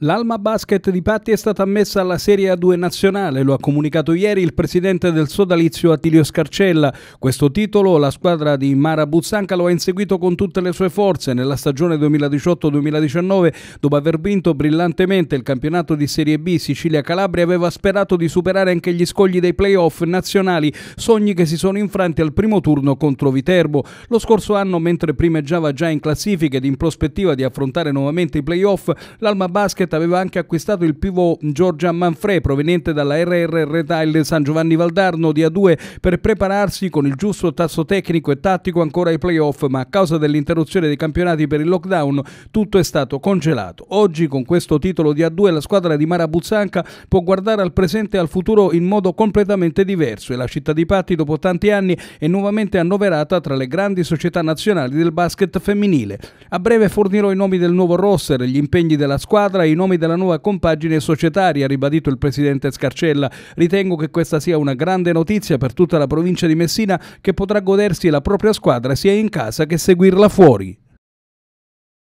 L'Alma Basket di Patti è stata ammessa alla Serie A2 nazionale, lo ha comunicato ieri il presidente del sodalizio Attilio Scarcella. Questo titolo la squadra di Mara Buzzanca lo ha inseguito con tutte le sue forze nella stagione 2018-2019, dopo aver vinto brillantemente il campionato di Serie B Sicilia-Calabria aveva sperato di superare anche gli scogli dei playoff nazionali, sogni che si sono infranti al primo turno contro Viterbo. Lo scorso anno, mentre primeggiava già in classifica ed in prospettiva di affrontare nuovamente i playoff, l'Alma Basket Rocket aveva anche acquistato il pivot Giorgia Manfred proveniente dalla RR Retail San Giovanni Valdarno di A2 per prepararsi con il giusto tasso tecnico e tattico ancora ai playoff, ma a causa dell'interruzione dei campionati per il lockdown tutto è stato congelato. Oggi con questo titolo di A2 la squadra di Marabuzzanca può guardare al presente e al futuro in modo completamente diverso e la città di Patti dopo tanti anni è nuovamente annoverata tra le grandi società nazionali del basket femminile. A breve fornirò i nomi del nuovo roster, gli impegni della squadra e i nomi della nuova compagine societaria, ha ribadito il presidente Scarcella. Ritengo che questa sia una grande notizia per tutta la provincia di Messina che potrà godersi la propria squadra sia in casa che seguirla fuori.